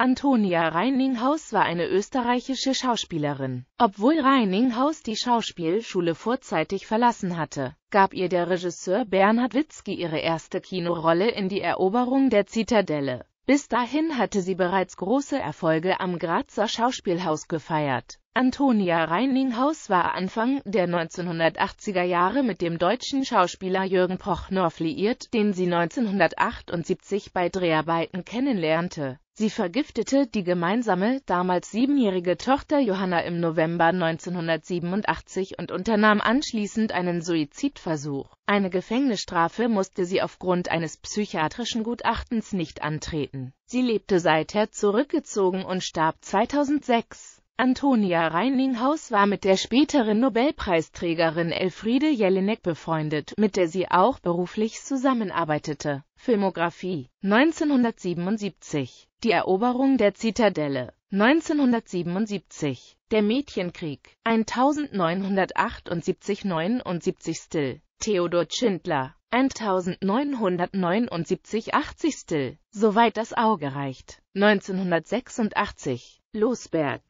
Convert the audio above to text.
Antonia Reininghaus war eine österreichische Schauspielerin. Obwohl Reininghaus die Schauspielschule vorzeitig verlassen hatte, gab ihr der Regisseur Bernhard Witzki ihre erste Kinorolle in Die Eroberung der Zitadelle. Bis dahin hatte sie bereits große Erfolge am Grazer Schauspielhaus gefeiert. Antonia Reininghaus war Anfang der 1980er Jahre mit dem deutschen Schauspieler Jürgen Prochnow liiert, den sie 1978 bei Dreharbeiten kennenlernte. Sie vergiftete die gemeinsame, damals siebenjährige Tochter Johanna im November 1987 und unternahm anschließend einen Suizidversuch. Eine Gefängnisstrafe musste sie aufgrund eines psychiatrischen Gutachtens nicht antreten. Sie lebte seither zurückgezogen und starb 2006 Antonia Reininghaus war mit der späteren Nobelpreisträgerin Elfriede Jelinek befreundet, mit der sie auch beruflich zusammenarbeitete. Filmografie 1977 Die Eroberung der Zitadelle 1977 Der Mädchenkrieg 1978-79 Still Theodor Schindler 1979-80 Still Soweit das Auge reicht 1986 Losberg